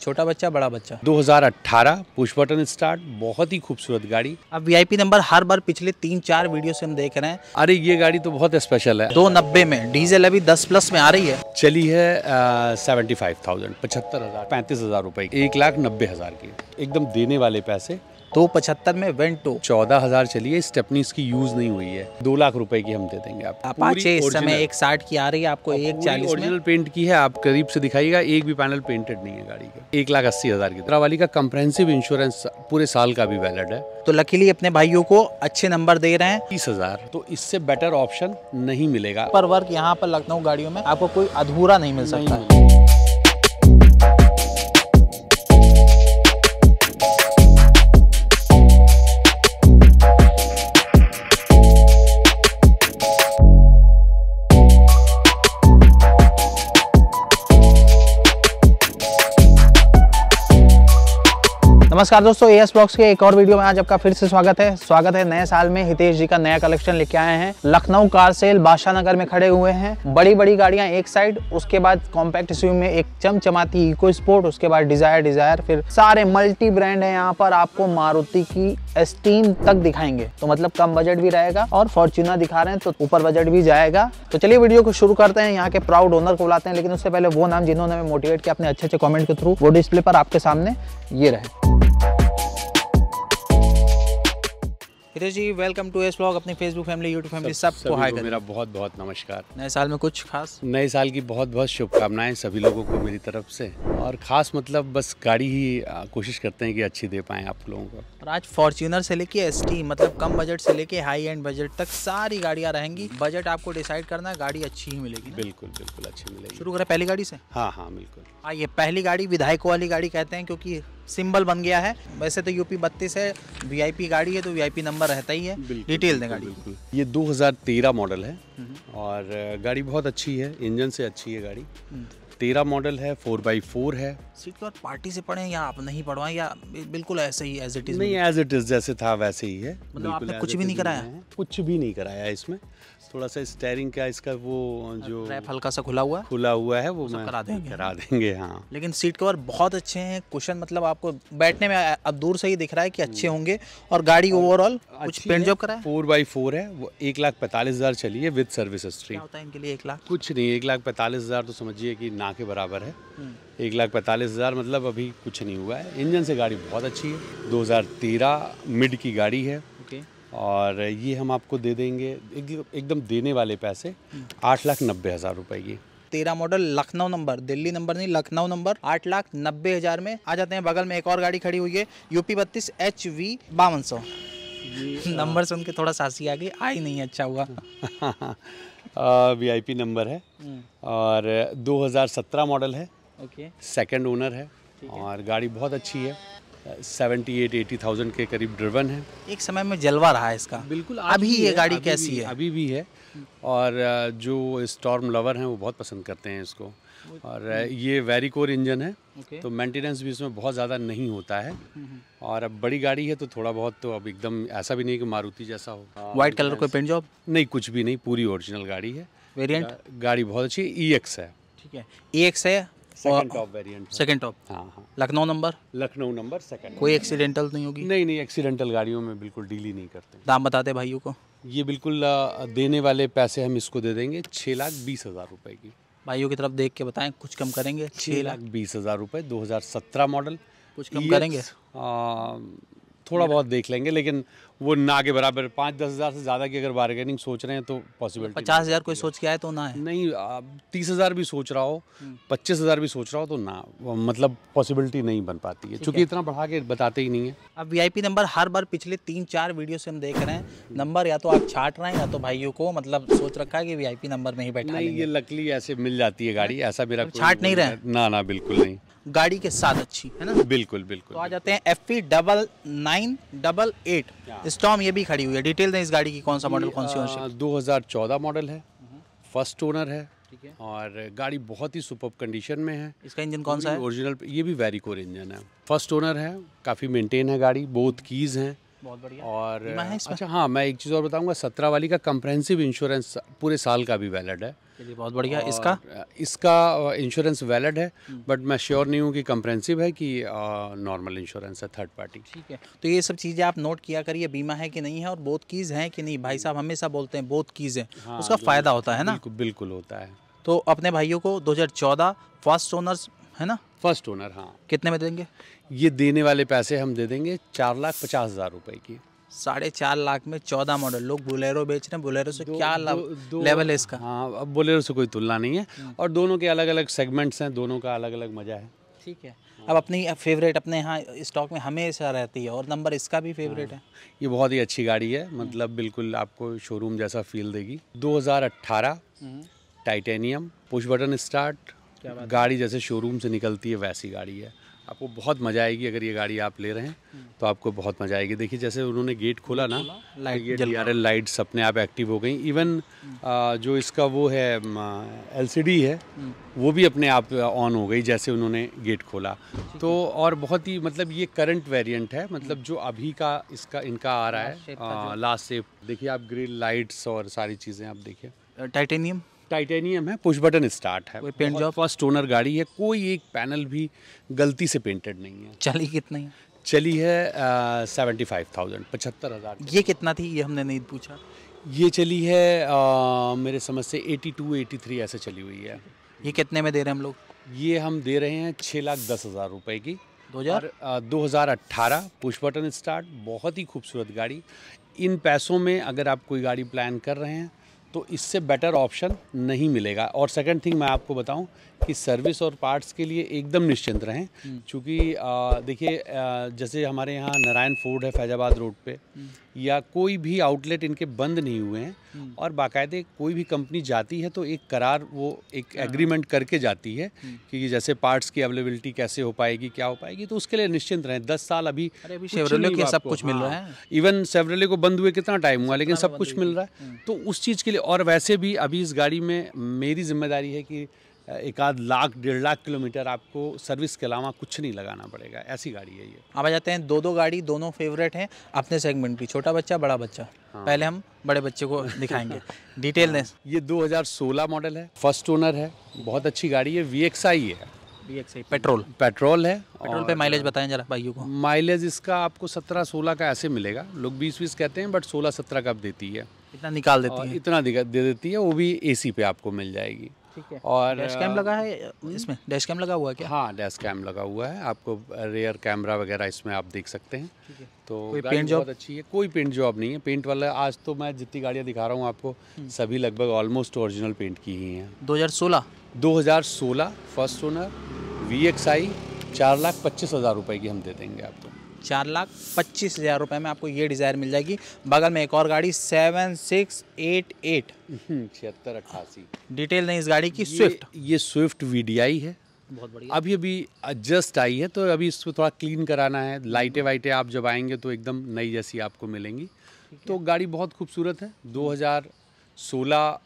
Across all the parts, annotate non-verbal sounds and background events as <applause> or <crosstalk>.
छोटा बच्चा बड़ा बच्चा 2018 पुश बटन स्टार्ट बहुत ही खूबसूरत गाड़ी अब वीआईपी नंबर हर बार पिछले तीन चार वीडियो से हम देख रहे हैं अरे ये गाड़ी तो बहुत स्पेशल है दो नब्बे में डीजल अभी दस प्लस में आ रही है चली है सेवेंटी फाइव थाउजेंड पचहत्तर हजार पैंतीस हजार रूपए एक लाख नब्बे हजार की एकदम देने वाले पैसे तो पचहत्तर में वेंटो चौदह हजार चलिए स्टेपनीस की यूज नहीं हुई है दो लाख रुपए की हम दे देंगे आप अपाचे इस समय एक साठ की आ रही है आपको एक चालीस ओरिजिनल पेंट की है आप करीब से दिखाईगा एक भी पैनल पेंटेड नहीं है गाड़ी का एक लाख अस्सी हजार की वाली का कंप्रहेंसिव इंश्योरेंस पूरे साल का भी वैलिड है तो लकीली अपने भाइयों को अच्छे नंबर दे रहे हैं तीस हजार तो इससे बेटर ऑप्शन नहीं मिलेगा पर वर्क यहाँ पर लखनऊ गाड़ियों में आपको कोई अधूरा नहीं मिल सकता नमस्कार दोस्तों एस बॉक्स के एक और वीडियो में आज आपका फिर से स्वागत है स्वागत है नए साल में हितेश जी का नया कलेक्शन लेके आए हैं लखनऊ कार सेल बादशाह नगर में खड़े हुए हैं बड़ी बड़ी गाड़ियां एक साइड उसके बाद कॉम्पैक्ट एसयूवी में एक चमचमाती इको स्पोर्ट उसके बाद डिजायर डिजायर फिर सारे मल्टी ब्रांड है यहाँ पर आपको मारुति की एस्टीम तक दिखाएंगे तो मतलब कम बजट भी रहेगा और फॉर्च्यूनर दिखा रहे हैं तो ऊपर बजट भी जाएगा तो चलिए वीडियो को शुरू करते हैं यहाँ के प्राउड ओनर को बुलाते हैं लेकिन उससे पहले वो नाम जिन्होंने मोटिवेट किया अपने अच्छे अच्छे कॉमेंट के थ्रू वो डिस्प्ले पर आपके सामने ये रहे Hitesh ji welcome to S blog अपनी फेसबुक फैमिली यूट्यूब फैमिली सब, सबको हाय मेरा बहुत बहुत नमस्कार नए साल में कुछ खास नए साल की बहुत बहुत शुभकामनाएं सभी लोगों को मेरी तरफ से और खास मतलब बस गाड़ी ही कोशिश करते हैं कि अच्छी दे पाएँ आप लोगों को और आज फॉर्च्यूनर से लेके एस मतलब कम बजट से लेके हाई एंड बजट तक सारी गाड़ियाँ रहेंगी बजट आपको डिसाइड करना गाड़ी अच्छी ही मिलेगी बिल्कुल बिल्कुल अच्छी मिलेगी शुरू करें पहली गाड़ी से हाँ हाँ बिल्कुल आइए हाँ, पहली गाड़ी विधायकों वाली गाड़ी कहते हैं क्योंकि सिंबल बन गया है वैसे तो यूपी बत्तीस है वीआईपी गाड़ी है तो वीआईपी नंबर रहता ही है डिटेल दें गाड़ी बिल्कुल ये 2013 मॉडल है हम्म। और गाड़ी बहुत अच्छी है इंजन से अच्छी है गाड़ी हम्म। तेरह मॉडल है फोर बाई फोर है सीट के बाद पार्टी से पढ़े या आप नहीं पढ़वाएं या बिल्कुल ऐसे ही एज इट इज नहीं एज इट इज जैसे था वैसे ही है मतलब आपने कुछ भी नहीं कराया कुछ भी नहीं कराया इसमें थोड़ा सा स्टेयरिंग का इसका वो जो रैप हल्का सा खुला हुआ खुला हुआ है वो तो मैं करा देंगे करा देंगे हाँ लेकिन सीट कवर बहुत अच्छे हैं कुशन मतलब आपको बैठने में अब दूर से ही दिख रहा है कि अच्छे हम्म। होंगे और गाड़ी ओवरऑल कुछ पेंट जॉब करा है फोर बाई फोर है वो एक लाख पैंतालीस हज़ार चली है विद सर्विस हिस्ट्री होता है इनके लिए एक लाख कुछ नहीं एक लाख पैंतालीस हज़ार तो समझिए कि ना के बराबर है हम्म। एक लाख पैंतालीस हज़ार मतलब अभी कुछ नहीं हुआ है इंजन से गाड़ी बहुत अच्छी है दो हजार तेरह मिड की गाड़ी है और ये हम आपको दे देंगे एक, एकदम देने वाले पैसे आठ लाख नब्बे हज़ार रुपये की तेरह model Lucknow number Delhi number नहीं लखनऊ नंबर आठ लाख नब्बे हज़ार में आ जाते हैं बगल में एक और गाड़ी खड़ी हुई है यूपी बत्तीस एच वी बावन सौ <laughs> नंबर सुन के थोड़ा सासी आ गई आई नहीं अच्छा हुआ वी आई पी नंबर है हम्म। और 2017 मॉडल है ओके सेकंड ओनर है और गाड़ी बहुत अच्छी है सेवेंटी एट एटी थाउजेंड के करीब ड्रिवन है एक समय में जलवा रहा है इसका बिल्कुल अभी ये गाड़ी अभी कैसी है अभी भी है और जो स्टॉर्म लवर हैं वो बहुत पसंद करते हैं इसको और ये वेरीकोर इंजन है तो मेंटेनेंस भी इसमें बहुत ज़्यादा नहीं होता है हम्म, हम्म। और अब बड़ी गाड़ी है तो थोड़ा बहुत तो अब एकदम ऐसा भी नहीं कि मारुति जैसा हो वाइट कलर कोई पेंट जॉब नहीं कुछ भी नहीं पूरी ओरिजिनल गाड़ी है वेरियंट गाड़ी बहुत अच्छी ई e है ठीक है ई e है सेकंड टॉप हाँ, हाँ। Lucknow number Lucknow number second कोई एक्सीडेंटल नहीं होगी नहीं नहीं एक्सीडेंटल गाड़ियों में बिल्कुल डील ही नहीं करते दाम बताते भाइयों को ये बिल्कुल देने वाले पैसे हम इसको दे देंगे छः लाख बीस हज़ार रुपये की भाइयों की तरफ देख के बताएं कुछ कम करेंगे छः लाख बीस हज़ार रुपये दो मॉडल कुछ कम करेंगे थोड़ा बहुत देख लेंगे लेकिन वो ना के बराबर पाँच दस हज़ार से ज़्यादा की अगर बारगेनिंग सोच रहे हैं तो पॉसिबल पचास हज़ार कोई सोच के आए तो ना है नहीं आप तीस हज़ार भी सोच रहा हो हम्म। पच्चीस हज़ार भी सोच रहा हो तो ना मतलब पॉसिबिलिटी नहीं बन पाती है क्योंकि इतना बढ़ा के बताते ही नहीं है अब वी नंबर हर बार पिछले तीन चार वीडियो से हम देख रहे हैं नंबर हम्म। या तो आप छाट रहे हैं या तो भाइयों को मतलब सोच रखा है कि वी नंबर में ही बैठा नहीं ये लकली ऐसे मिल जाती है गाड़ी हाँ। ऐसा मेरा छाट नहीं रहे ना ना बिल्कुल नहीं गाड़ी के साथ अच्छी है ना बिल्कुल बिल्कुल तो आ जाते हैं F P double nine double eight स्टॉम ये भी खड़ी हुई है डिटेल दें इस गाड़ी की कौन सा मॉडल कौन सी दो हज़ार चौदह मॉडल है फर्स्ट हम्म। ओनर है और गाड़ी बहुत ही सुपर कंडीशन में है इसका इंजन कौन सा है ओरिजिनल ये भी वेरी कोर इंजन है फर्स्ट ओनर है काफ़ी मेंटेन है गाड़ी बोथ कीज़ हैं और अच्छा हाँ मैं एक चीज़ और बताऊँगा सत्रह वाली का कंप्रहेंसिव इंश्योरेंस पूरे साल का भी वैलिड है चलिए बहुत बढ़िया इसका इसका इंश्योरेंस वैलिड है बट मैं श्योर नहीं हूँ कि कंप्रेंसिव है कि नॉर्मल इंश्योरेंस है थर्ड पार्टी ठीक है तो ये सब चीज़ें आप नोट किया करिए बीमा है कि नहीं है और बोथ कीज़ हैं कि नहीं भाई साहब हमेशा बोलते हैं बोथ कीज़ हैं हाँ, उसका फ़ायदा होता है ना बिल्कुल होता है तो अपने भाइयों को 2014 फर्स्ट ओनर्स है ना फर्स्ट ओनर हाँ कितने में देंगे ये देने वाले पैसे हम दे देंगे चार लाख पचास हज़ार रुपये की साढ़े चार लाख में चौदह मॉडल लोग बोलेरो बेच रहे हैं बोलेरो से दो, क्या दो, दो, लेवल है इसका हाँ अब बोलेरो से कोई तुलना नहीं है हम्म। और दोनों के अलग अलग सेगमेंट्स हैं दोनों का अलग अलग मज़ा है ठीक है अब अपनी फेवरेट अपने यहाँ स्टॉक में हमेशा रहती है और नंबर इसका भी फेवरेट हाँ। है ये बहुत ही अच्छी गाड़ी है मतलब हम्म। बिल्कुल आपको शोरूम जैसा फील देगी 2018 टाइटेनियम पुश बटन स्टार्ट क्या बात गाड़ी जैसे शोरूम से निकलती है वैसी गाड़ी है आपको बहुत मज़ा आएगी अगर ये गाड़ी आप ले रहे हैं हम्म। तो आपको बहुत मज़ा आएगी देखिए जैसे उन्होंने गेट खोला ना लाइट ये लाइट्स अपने आप एक्टिव हो गई इवन हम्म। जो इसका वो है एलसीडी है हम्म। वो भी अपने आप ऑन हो गई जैसे उन्होंने गेट खोला तो और बहुत ही मतलब ये करंट वेरिएंट है मतलब जो अभी का इसका इनका आ रहा है लास्ट सेफ देखिए आप ग्रिल लाइट्स और सारी चीज़ें आप देखिए टाइटेनियम uh, टाइटेनियम है पुश बटन स्टार्ट है कोई पेंट जॉब फर्स्ट ओनर गाड़ी है कोई एक पैनल भी गलती से पेंटेड नहीं है चली कितनी है चली है सेवेंटी फाइव थाउजेंड पचहत्तर हज़ार ये कितना थी ये हमने नहीं पूछा ये चली है आ, मेरे समझ से एटी टू एटी थ्री ऐसे चली हुई है ये कितने में दे रहे हैं हम लोग ये हम दे रहे हैं छः लाख दस हज़ार रुपये की दो हज़ार दो हज़ार अट्ठारह पुश बटन स्टार्ट बहुत ही खूबसूरत गाड़ी इन पैसों में अगर आप कोई गाड़ी प्लान कर रहे हैं तो इससे बेटर ऑप्शन नहीं मिलेगा और सेकंड थिंग मैं आपको बताऊं कि सर्विस और पार्ट्स के लिए एकदम निश्चिंत रहें क्योंकि हम्म। देखिए जैसे हमारे यहाँ नारायण फोर्ड है फैजाबाद रोड पे हम्म। या कोई भी आउटलेट इनके बंद नहीं हुए हैं हम्म। और बाकायदे कोई भी कंपनी जाती है तो एक करार वो एक हाँ। एग्रीमेंट करके जाती है कि जैसे पार्ट्स की अवेलेबिलिटी कैसे हो पाएगी क्या हो पाएगी तो उसके लिए निश्चिंत रहें दस साल अभी सेवरेले के सब कुछ मिल रहा है इवन हाँ। सेवरेले को बंद हुए कितना टाइम हुआ लेकिन सब कुछ मिल रहा है तो उस चीज़ के लिए और वैसे भी अभी इस गाड़ी में मेरी जिम्मेदारी है कि एक आध लाख डेढ़ लाख किलोमीटर आपको सर्विस के अलावा कुछ नहीं लगाना पड़ेगा ऐसी गाड़ी है ये आप हाँ, आ जाते हैं दो दो गाड़ी दोनों फेवरेट हैं अपने सेगमेंट की छोटा बच्चा बड़ा बच्चा हाँ। पहले हम बड़े बच्चे को <laughs> दिखाएंगे डिटेल में हाँ। ये 2016 मॉडल है फर्स्ट ओनर है बहुत अच्छी गाड़ी है वी एक्स आई है V X I petrol petrol है पेट्रोल पे माइलेज बताएं जरा भाइयों को माइलेज इसका आपको सत्रह सोलह का ऐसे मिलेगा लोग बीस बीस कहते हैं बट सोलह सत्रह का देती है इतना निकाल देती है इतना दे देती है वो भी ए पे आपको मिल जाएगी और डैश कैम लगा है हम्म। इसमें डैश कैम लगा हुआ है क्या हाँ डैश कैम लगा हुआ है आपको रेयर कैमरा वगैरह इसमें आप देख सकते हैं तो कोई पेंट जॉब अच्छी है कोई पेंट जॉब नहीं है पेंट वाला आज तो मैं जितनी गाड़ियाँ दिखा रहा हूँ आपको हम्म। सभी लगभग ऑलमोस्ट ओरिजिनल पेंट की ही हैं हजार सोलह first owner V X I चार लाख पच्चीस हज़ार रुपये की हम दे देंगे आपको चार लाख पच्चीस हज़ार रुपये में आपको ये डिज़ायर मिल जाएगी बगल में एक और गाड़ी सेवन सिक्स एट एट हम्म, छिहत्तर अट्ठासी डिटेल नहीं इस गाड़ी की स्विफ्ट ये स्विफ्ट वी है बहुत बढ़िया अभी अभी जस्ट आई है तो अभी इसको थोड़ा क्लीन कराना है लाइटें वाइटें आप जब आएंगे तो एकदम नई जैसी आपको मिलेंगी तो गाड़ी बहुत खूबसूरत है दो सोलह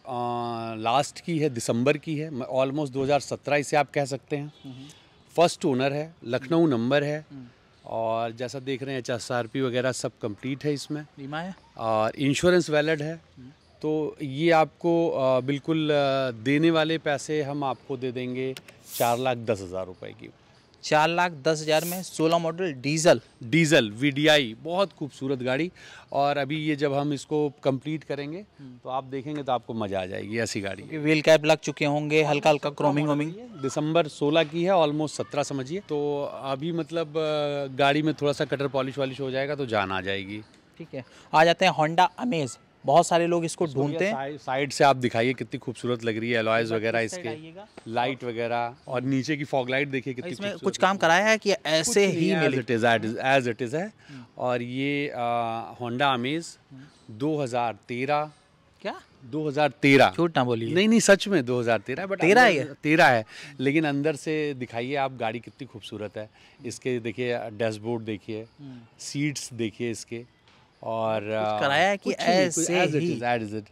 लास्ट की है दिसंबर की है ऑलमोस्ट 2017 इसे आप कह सकते हैं फर्स्ट हम्म। ओनर है लखनऊ नंबर है हम्म। और जैसा देख रहे हैं एच अच्छा, एस वगैरह सब कंप्लीट है इसमें बीमा है और इंश्योरेंस वैलिड है हम्म। तो ये आपको बिल्कुल देने वाले पैसे हम आपको दे देंगे चार लाख दस हज़ार रुपये की चार लाख दस हज़ार में सोलह मॉडल डीजल डीजल वीडीआई बहुत खूबसूरत गाड़ी और अभी ये जब हम इसको कंप्लीट करेंगे तो आप देखेंगे तो आपको मज़ा आ जाएगी ऐसी गाड़ी व्हील कैप लग चुके होंगे हल्का हल्का क्रोमिंग वोमिंग दिसंबर सोलह की है ऑलमोस्ट सत्रह समझिए तो अभी मतलब गाड़ी में थोड़ा सा कटर पॉलिश वॉलिश हो जाएगा तो जान आ जाएगी ठीक है आ जाते हैं होंडा अमेज बहुत सारे लोग इसको ढूंढते हैं साइड से आप दिखाइए कितनी खूबसूरत लग रही है अलॉयज वगैरह इसके लाइट वगैरह और नीचे की फॉग लाइट देखिए कितनी इसमें कुछ काम कराया है कि ऐसे ही एज इट इज़ है हम्म। और ये होंडा अमेज 2013 क्या 2013 झूठ ना बोलिए नहीं नहीं सच में 2013 बट तेरह है तेरह है लेकिन अंदर से दिखाइए आप गाड़ी कितनी खूबसूरत है हम्म। इसके देखिए डैशबोर्ड देखिए सीट्स हम्म। देखिए इसके और कराया है कि ऐसे ही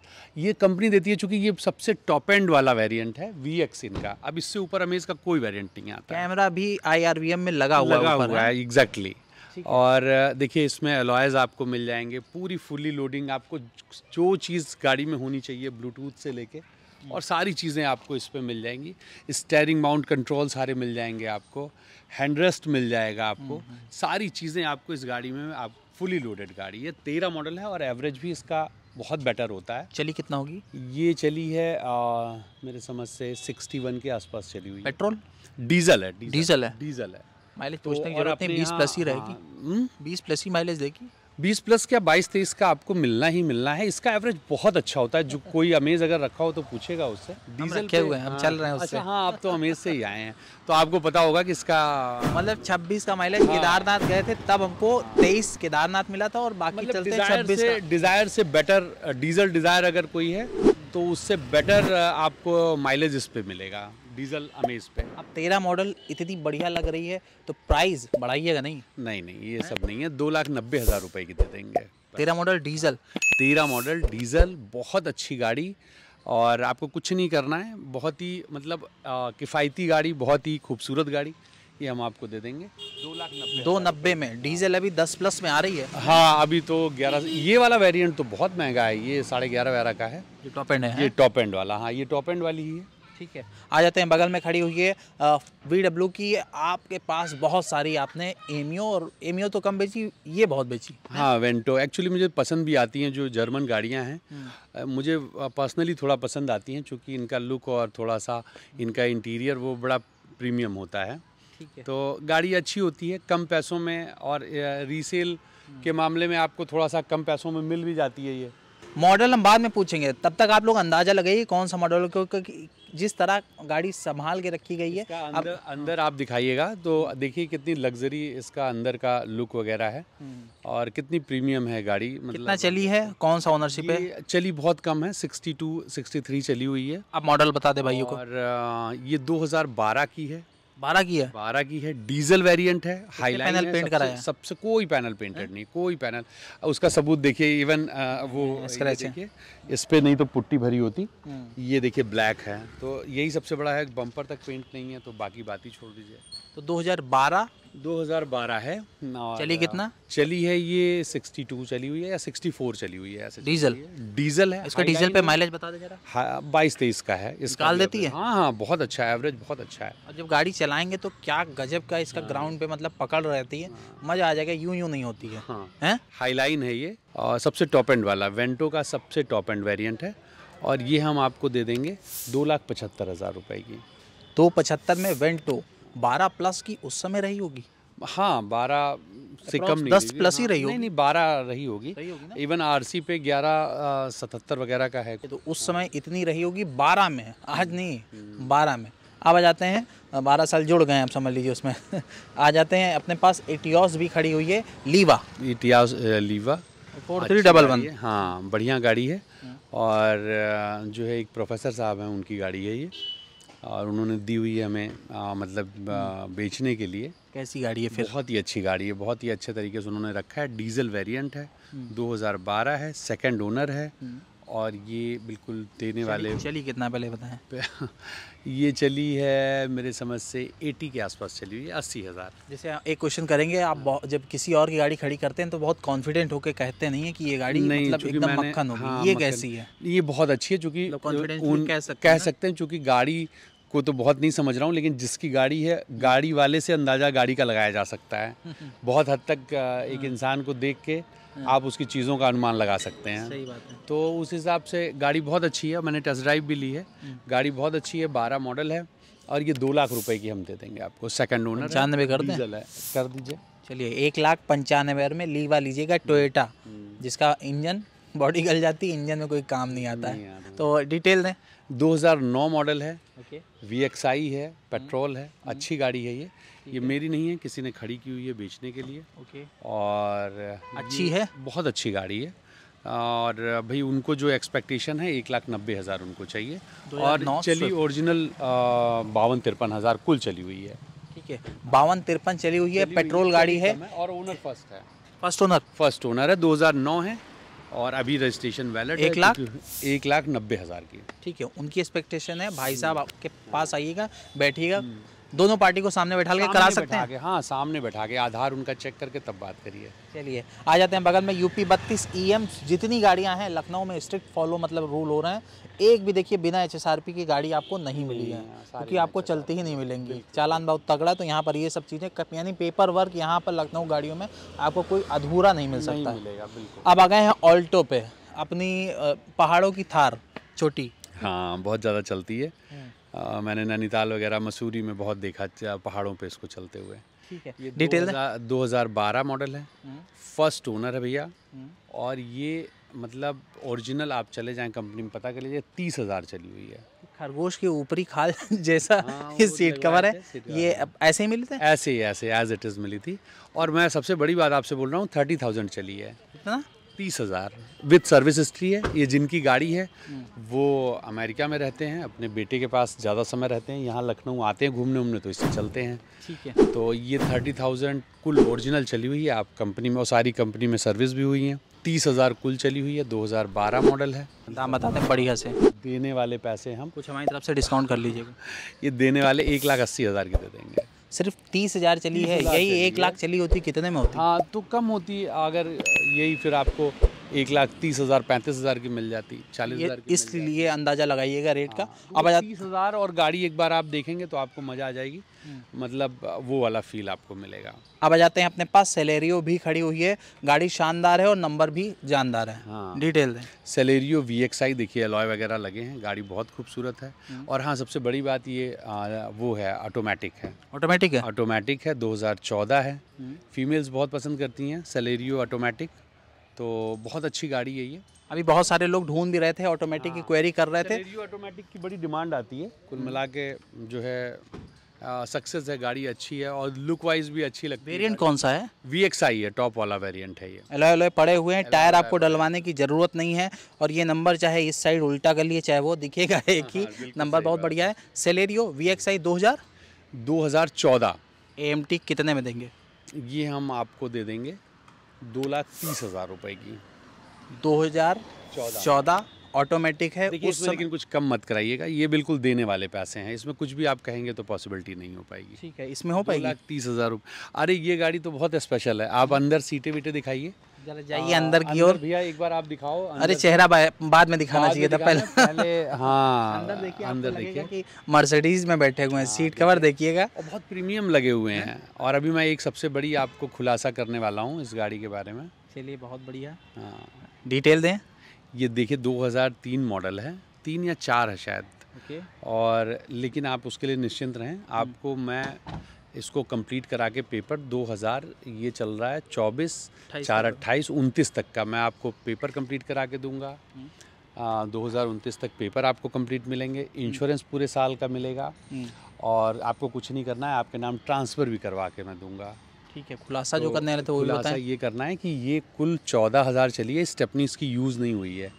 ये कंपनी देती है चूंकि ये सबसे टॉप एंड वाला वेरिएंट है वी एक्स इनका अब इससे ऊपर हमें इसका कोई वेरिएंट नहीं आता कैमरा भी आई में लगा हुआ लगा हुआ है एग्जैक्टली और देखिए इसमें अलॉयज़ आपको मिल जाएंगे पूरी फुली लोडिंग आपको जो चीज़ गाड़ी में होनी चाहिए ब्लूटूथ से लेके और सारी चीज़ें आपको इस पर मिल जाएंगी स्टेयरिंग माउंट कंट्रोल सारे मिल जाएंगे आपको हैंडरेस्ट मिल जाएगा आपको हम्म, हम्म। सारी चीज़ें आपको इस गाड़ी में आप फुली लोडेड गाड़ी ये तेरह मॉडल है और एवरेज भी इसका बहुत बेटर होता है चली कितना होगी ये चली है आ, मेरे समझ से सिक्सटी वन के आसपास चली हुई पेट्रोल डीजल है डीजल, है डीजल है माइलेज पूछने की जरूरत नहीं बीस प्लस ही हाँ, रहेगी हम्म? बीस प्लस ही माइलेज देगी बीस प्लस क्या बाईस तेईस का आपको मिलना ही मिलना है इसका एवरेज बहुत अच्छा होता है जो कोई अमेज अगर रखा हो तो पूछेगा उससे डीजल के हुए हम चल रहे हैं हाँ। उससे अच्छा, हाँ आप तो अमेज से ही आए हैं तो आपको पता होगा कि इसका मतलब 26 का माइलेज हाँ। केदारनाथ गए थे तब हमको 23 केदारनाथ मिला था और बाकी मतलब चलते छब्बीस डिजायर से बेटर डीजल डिजायर अगर कोई है तो उससे बेटर uh, आपको माइलेज इस पे मिलेगा डीजल अमेज पे अब तेरह मॉडल इतनी बढ़िया लग रही है तो प्राइस बढ़ाइएगा नहीं नहीं नहीं ये है? सब नहीं है दो लाख नब्बे हज़ार रुपए की दे देंगे तेरा मॉडल डीजल तेरह मॉडल डीजल बहुत अच्छी गाड़ी और आपको कुछ नहीं करना है बहुत ही मतलब किफ़ायती गाड़ी बहुत ही खूबसूरत गाड़ी ये हम आपको दे देंगे दो लाख नब्बे दो नब्बे में डीजल अभी दस प्लस में आ रही है हाँ अभी तो ग्यारह ये वाला वेरिएंट तो बहुत महंगा है ये साढ़े ग्यारह वगैरह का है ये टॉप एंड है ये टॉप हाँ। एंड वाला हाँ ये टॉप एंड वाली ही है ठीक है आ जाते हैं बगल में खड़ी हुई है वी डब्ल्यू की आपके पास बहुत सारी आपने एमियो और एमियो तो कम बेची ये बहुत बेची हाँ वेंटो एक्चुअली मुझे पसंद भी आती हैं जो जर्मन गाड़ियाँ हैं हम्म। मुझे पर्सनली थोड़ा पसंद आती हैं चूँकि इनका लुक और थोड़ा सा इनका इंटीरियर वो बड़ा प्रीमियम होता है तो गाड़ी अच्छी होती है कम पैसों में और रीसेल हम्म। के मामले में आपको थोड़ा सा कम पैसों में मिल भी जाती है ये मॉडल हम बाद में पूछेंगे तब तक आप लोग अंदाज़ा लगाइए कौन सा मॉडल क्योंकि जिस तरह गाड़ी संभाल के रखी गई है अंदर, अब, अंदर आप दिखाइएगा तो देखिए कितनी लग्जरी इसका अंदर का लुक वगैरह है हम्म। और कितनी प्रीमियम है गाड़ी मतलब कितना चली है कौन सा ओनरशिप है चली बहुत कम है 62, 63 चली हुई है आप मॉडल बता दे भाइयों को और ये 2012 की है बारह की है बारह की है डीजल वेरिएंट है पैनल पेंट कराया सबसे कोई पैनल पेंटेड नहीं कोई पैनल उसका सबूत देखिए इवन आ, वो स्क्रैच हम्म, है इस पे नहीं तो पुट्टी भरी होती हम्म। ये देखिए ब्लैक है तो यही सबसे बड़ा है बम्पर तक पेंट नहीं है तो बाकी बात ही छोड़ दीजिए तो 2012 2012 है चली कितना चली है ये 62 चली हुई है या 64 चली हुई है डीजल डीजल है इसका डीजल पे माइलेज बता दे जरा हाँ, बाईस तेईस का है इसका देती है हाँ हाँ बहुत अच्छा है एवरेज बहुत अच्छा है और जब गाड़ी चलाएंगे तो क्या गजब का इसका ग्राउंड पे मतलब पकड़ रहती है हाँ। मज़ा आ जाएगा यूं यूं नहीं होती है हाँ हाईलाइन है ये और सबसे टॉप एंड वाला वेंटो का सबसे टॉप एंड वेरियंट है और ये हम आपको दे देंगे दो लाख पचहत्तर हज़ार रुपए की दो पचहत्तर में वेंटो बारह प्लस की उस समय रही होगी हाँ बारह से कम नहीं दस प्लस ही रही होगी नहीं बारह रही होगी इवन आरसी पे ग्यारह सतहत्तर वगैरह का है तो उस समय इतनी रही होगी बारह में आज हम्म, नहीं हम्म। बारह में अब आ जाते हैं बारह साल जुड़ गए आप समझ लीजिए उसमें <laughs> आ जाते हैं अपने पास एटियास भी खड़ी हुई है Liva Etios Liva four three double one हाँ बढ़िया गाड़ी है हाँ। और जो है एक प्रोफेसर साहब हैं उनकी गाड़ी है ये और उन्होंने दी हुई है हमें आ, मतलब आ, बेचने के लिए कैसी गाड़ी है फिर बहुत ही अच्छी गाड़ी है बहुत ही अच्छे तरीके से उन्होंने रखा है डीजल वेरिएंट है 2012 हम्म। है सेकंड ओनर है हम्म। और ये बिल्कुल देने वाले चली कितना पहले बताएं <laughs> ये चली है मेरे समझ से 80 के आसपास चली हुई अस्सी हज़ार जैसे एक क्वेश्चन करेंगे आप जब किसी और की गाड़ी खड़ी करते हैं तो बहुत कॉन्फिडेंट होकर कहते नहीं है कि ये गाड़ी नहीं, मतलब एकदम मक्खन होगी हाँ, ये कैसी है ये बहुत अच्छी है चूँकि मतलब कह सकते हैं चूँकि गाड़ी को तो बहुत नहीं समझ रहा हूँ लेकिन जिसकी गाड़ी है गाड़ी वाले से अंदाज़ा गाड़ी का लगाया जा सकता है <laughs> बहुत हद तक एक हाँ। इंसान को देख के हाँ। आप उसकी चीज़ों का अनुमान लगा सकते हैं सही बात है तो उस हिसाब से गाड़ी बहुत अच्छी है मैंने टेस्ट ड्राइव भी ली है हम्म। गाड़ी बहुत अच्छी है बारह मॉडल है और ये दो लाख रुपए की हम दे देंगे आपको सेकंड ओनर पंचानवे कर कर दीजिए चलिए एक लाख पंचानवे में लीवा लीजिएगा टोयोटा हम्म। हम्म। जिसका इंजन बॉडी गल जाती है इंजन में कोई काम नहीं आता है तो डिटेल दें 2009 मॉडल है वी एक्स आई है हम्म। पेट्रोल है हम्म। अच्छी गाड़ी है ये ये मेरी नहीं है किसी ने खड़ी की हुई है बेचने के लिए ओके और अच्छी है बहुत अच्छी गाड़ी है और भाई उनको जो एक्सपेक्टेशन है एक लाख नब्बे हज़ार उनको चाहिए और चली ओरिजिनल बावन तिरपन हज़ार कुल चली हुई है ठीक है बावन तिरपन चली हुई है पेट्रोल गाड़ी है और ओनर फर्स्ट है फर्स्ट ओनर फर्स्ट ओनर है 2009 है और अभी रजिस्ट्रेशन वैलिड एक लाख एक लाख नब्बे हज़ार की ठीक है उनकी एक्सपेक्टेशन है भाई साहब आपके पास आइएगा बैठिएगा हम्म। दोनों पार्टी को सामने बैठा के करा सकते हैं हाँ सामने बैठा के आधार उनका चेक करके तब बात करिए चलिए आ जाते हैं बगल में यूपी बत्तीस ई e जितनी गाड़ियाँ हैं लखनऊ में स्ट्रिक्ट फॉलो मतलब रूल हो रहे हैं एक भी देखिए बिना एच की गाड़ी आपको नहीं मिली है क्योंकि आपको चलती ही नहीं मिलेंगी चालान बहुत तगड़ा तो यहाँ पर ये सब चीज़ें यानी पेपर वर्क यहाँ पर लखनऊ गाड़ियों में आपको कोई अधूरा नहीं मिल सकता अब आ गए हैं ऑल्टो पे अपनी पहाड़ों की थार छोटी हाँ बहुत ज़्यादा चलती है हम्म। मैंने नैनीताल वगैरह मसूरी में बहुत देखा पहाड़ों पे इसको चलते हुए ठीक है ये दो हज़ार बारह मॉडल है फर्स्ट हम्म। ओनर है भैया हम्म। और ये मतलब ओरिजिनल आप चले जाएं कंपनी में पता कर लीजिए तीस हज़ार चली हुई है खरगोश के ऊपरी खाल <laughs> जैसा हाँ, ये सीट कवर है ये ऐसे ही मिलते हैं ऐसे ही ऐसे एज इट इज़ मिली थी और मैं सबसे बड़ी बात आपसे बोल रहा हूँ थर्टी थाउजेंड चली है तीस हज़ार विथ सर्विस हिस्ट्री है ये जिनकी गाड़ी है वो अमेरिका में रहते हैं अपने बेटे के पास ज़्यादा समय रहते हैं यहाँ लखनऊ आते हैं घूमने उमने तो इससे चलते हैं ठीक है तो ये थर्टी थाउजेंड कुल ओरिजिनल चली हुई है आप कंपनी में और सारी कंपनी में सर्विस भी हुई है तीस हज़ार कुल चली हुई है दो हज़ार बारह मॉडल है दाम बता दें बढ़िया से देने वाले पैसे हम कुछ हमारी तरफ से डिस्काउंट कर लीजिएगा ये देने वाले एक लाख अस्सी हज़ार के दे देंगे सिर्फ तीस हज़ार चली है यही एक लाख चली होती कितने में होती हाँ तो कम होती अगर यही फिर आपको एक लाख तीस हज़ार पैंतीस हज़ार की मिल जाती चालीस हज़ार इसलिए अंदाज़ा लगाइएगा रेट का हाँ, अब तीस हज़ार और गाड़ी एक बार आप देखेंगे तो आपको मज़ा आ जाएगी हम्म। मतलब वो वाला फील आपको मिलेगा अब आ जाते हैं अपने पास सेलेरियो भी खड़ी हुई है गाड़ी शानदार है और नंबर भी जानदार है हाँ डिटेल दें सेलेरियो वी एक्स आई देखिए अलॉय वगैरह लगे हैं गाड़ी बहुत खूबसूरत है हम्म। और हाँ सबसे बड़ी बात ये आ, वो है ऑटोमेटिक है ऑटोमेटिक है ऑटोमेटिक है दो है फीमेल्स हम्म। बहुत पसंद करती हैं सेलेरियो ऑटोमेटिक तो बहुत अच्छी गाड़ी है ये अभी बहुत सारे लोग ढूंढ भी रहे थे ऑटोमेटिक हाँ। की क्वेरी कर रहे थे ऑटोमेटिक की बड़ी डिमांड आती है कुल मिला के जो है सक्सेस है गाड़ी अच्छी है और लुक वाइज भी अच्छी लगती वेरिएंट है वेरिएंट कौन सा है वी एक्स आई है टॉप वाला वेरिएंट है ये एलोए एलोए पड़े हुए हैं टायर आपको डलवाने की ज़रूरत नहीं है और ये नंबर चाहे इस साइड उल्टा कर लिए चाहे वो दिखेगा हाँ, एक ही नंबर हाँ, बहुत बढ़िया है सेलेरियो वी एक्स आई दो हज़ार दो हज़ार चौदह ए एम टी कितने में देंगे ये हम आपको दे देंगे दो लाख तीस हज़ार रुपए की दो हज़ार चौदह ऑटोमेटिक है उस सम... लेकिन कुछ कम मत कराइएगा ये बिल्कुल देने वाले पैसे हैं इसमें कुछ भी आप कहेंगे तो पॉसिबिलिटी नहीं हो पाएगी ठीक है इसमें हो पाएगी लाख तीस हज़ार रुपये अरे ये गाड़ी तो बहुत स्पेशल है आप अंदर सीटें वीटें दिखाइए जाइए हाँ, अंदर की ओर भैया एक बार आप दिखाओ अरे चेहरा बाद में दिखाना चाहिए था पहले हाँ अंदर देखिए मर्सिडीज में बैठे हुए हैं सीट हाँ, कवर देखिएगा बहुत प्रीमियम लगे हुए हैं और अभी मैं एक सबसे बड़ी आपको खुलासा करने वाला हूँ इस गाड़ी के बारे में चलिए बहुत बढ़िया हाँ डिटेल दें ये देखिए 2003 मॉडल है तीन या चार है शायद okay. और लेकिन आप उसके लिए निश्चिंत रहें हम्म। आपको मैं इसको कंप्लीट करा के पेपर 2000 ये चल रहा है 24 चार अट्ठाईस उनतीस तक का मैं आपको पेपर कंप्लीट करा के दूंगा हम्म। दो हज़ार तक पेपर आपको कंप्लीट मिलेंगे इंश्योरेंस हम्म। पूरे साल का मिलेगा हम्म। और आपको कुछ नहीं करना है आपके नाम ट्रांसफ़र भी करवा के मैं दूंगा ठीक है खुलासा तो जो करने वाले वो खुलासा ये करना है कि ये कुल चौदह हज़ार चलिए स्टेपनी इसकी यूज़ नहीं हुई है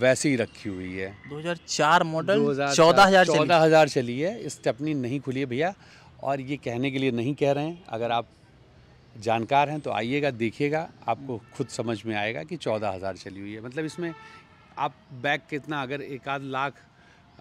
वैसे ही रखी हुई है 2004 मॉडल चौदह हज़ार चौदह हज़ार चली है स्टेपनी नहीं खुली है भैया और ये कहने के लिए नहीं कह रहे हैं अगर आप जानकार हैं तो आइएगा देखिएगा आपको खुद समझ में आएगा कि चौदह हज़ार चली हुई है मतलब इसमें आप बैग कितना अगर एक आध लाख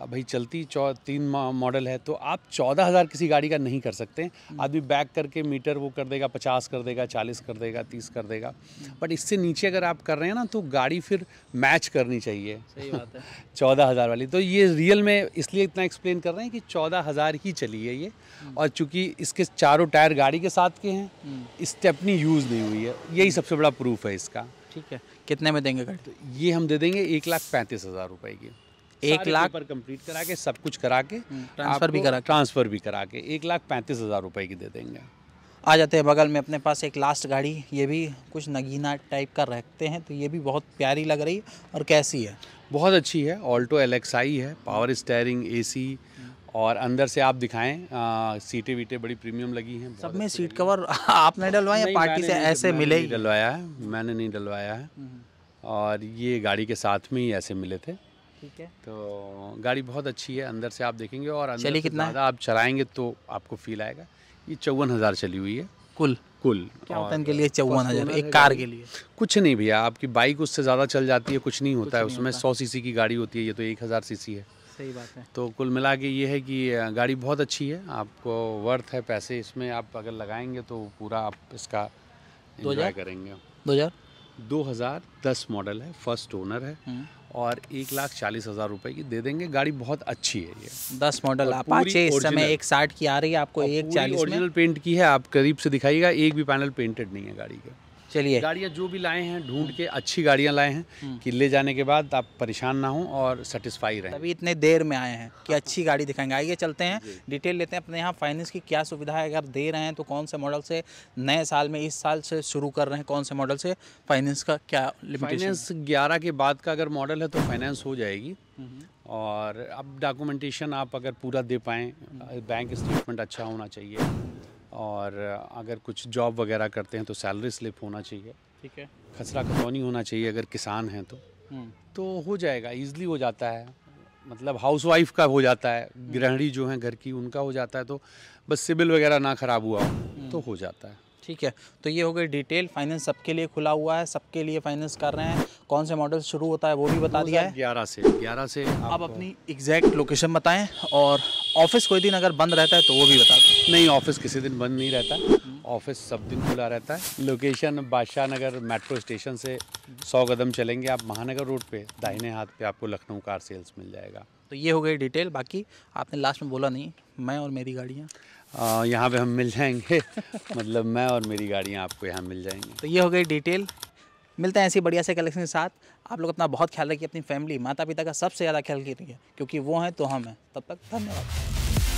भाई चलती चौ तीन मॉडल है तो आप चौदह हज़ार किसी गाड़ी का नहीं कर सकते हम्म। आदमी बैक करके मीटर वो कर देगा पचास कर देगा चालीस कर देगा तीस कर देगा बट हम्म। इससे नीचे अगर आप कर रहे हैं ना तो गाड़ी फिर मैच करनी चाहिए सही बात है <laughs> चौदह हज़ार वाली तो ये रियल में इसलिए इतना एक्सप्लेन कर रहे हैं कि चौदह हज़ार ही चली है ये हम्म। और चूँकि इसके चारों टायर गाड़ी के साथ के हैं स्टेपनी यूज़ नहीं हुई है यही सबसे बड़ा प्रूफ है इसका ठीक है कितने में देंगे गाड़ी तो ये हम दे देंगे एक लाख पैंतीस हज़ार रुपये की एक लाख पर कंप्लीट करा के सब कुछ करा के ट्रांसफर भी करा ट्रांसफर भी करा के एक लाख पैंतीस हज़ार रुपये की दे देंगे आ जाते हैं बगल में अपने पास एक लास्ट गाड़ी ये भी कुछ नगीना टाइप का रखते हैं तो ये भी बहुत प्यारी लग रही है और कैसी है बहुत अच्छी है ऑल्टो एल है पावर स्टेयरिंग ए और अंदर से आप दिखाएं सीटें वीटें बड़ी प्रीमियम लगी हैं सब में सीट कवर आपने डलवाया पार्टी से ऐसे मिले डलवाया है मैंने नहीं डलवाया है हम्म। और ये गाड़ी के साथ में ही ऐसे मिले थे ठीक है तो गाड़ी बहुत अच्छी है अंदर से आप देखेंगे और अंदर चली कितना आप चलाएंगे तो आपको फील आएगा ये चौवन हज़ार चली हुई है कुल कुल क्या के लिए चौवन हज़ार एक कार के लिए कुछ नहीं भैया आपकी बाइक उससे ज़्यादा चल जाती है कुछ नहीं होता है उसमें सौ सीसी की गाड़ी होती है ये तो एक हज़ार सीसी है सही बात है तो कुल मिला के ये है कि गाड़ी बहुत अच्छी है आपको वर्थ है पैसे इसमें आप अगर लगाएंगे तो पूरा आप इसका करेंगे दो हज़ार दो हज़ार दस मॉडल है फर्स्ट ओनर है हम्म। और एक लाख चालीस हज़ार रुपए की दे देंगे गाड़ी बहुत अच्छी है ये दस मॉडल समय एक साठ की आ रही है आपको एक चालीस ओरिजिनल पेंट की है आप करीब से दिखाइएगा एक भी पैनल पेंटेड नहीं है गाड़ी का चलिए गाड़ियाँ जो भी लाए हैं ढूंढ के अच्छी गाड़ियाँ लाए हैं हम्म। कि ले जाने के बाद आप परेशान ना हों और सेटिस्फाई रहें अभी इतने देर में आए हैं कि अच्छी गाड़ी दिखाएंगे आइए चलते हैं डिटेल लेते हैं अपने यहाँ फाइनेंस की क्या सुविधा है अगर दे रहे हैं तो कौन से मॉडल से नए साल में इस साल से शुरू कर रहे हैं कौन से मॉडल से फाइनेंस का क्या फाइनेंस ग्यारह के बाद का अगर मॉडल है तो फाइनेंस हो जाएगी हम्म। और अब डॉक्यूमेंटेशन आप अगर पूरा दे पाएँ बैंक स्टेटमेंट अच्छा होना चाहिए और अगर कुछ जॉब वगैरह करते हैं तो सैलरी स्लिप होना चाहिए ठीक है खसरा खतौनी होना चाहिए अगर किसान हैं तो हम्म। तो हो जाएगा ईजिली हो जाता है मतलब हाउसवाइफ का हो जाता है हम्म। गृहणी जो है घर की उनका हो जाता है तो बस सिबिल वगैरह ना ख़राब हुआ हम्म। तो हो जाता है ठीक है तो ये हो गई डिटेल फाइनेंस सबके लिए खुला हुआ है सबके लिए फाइनेंस कर रहे हैं कौन से मॉडल शुरू होता है वो भी बता दिया है ग्यारह से ग्यारह से आप, आप अपनी एग्जैक्ट लोकेशन बताएं और ऑफिस कोई दिन अगर बंद रहता है तो वो भी बता दें नहीं ऑफिस किसी दिन बंद नहीं रहता ऑफिस सब दिन खुला रहता है लोकेशन बादशाह नगर मेट्रो स्टेशन से सौ कदम चलेंगे आप महानगर रोड पे दाहिने हाथ पे आपको लखनऊ कार सेल्स मिल जाएगा तो ये हो गई डिटेल बाकी आपने लास्ट में बोला नहीं मैं और मेरी गाड़ियाँ यहाँ पे हम मिल जाएंगे <laughs> मतलब मैं और मेरी गाड़ियाँ आपको यहाँ मिल जाएंगी तो ये हो गई डिटेल मिलते हैं ऐसी बढ़िया से कलेक्शन के साथ आप लोग अपना बहुत ख्याल रखिए अपनी फैमिली माता पिता का सबसे ज़्यादा ख्याल रखिए क्योंकि वो हैं तो हम हैं तब तक धन्यवाद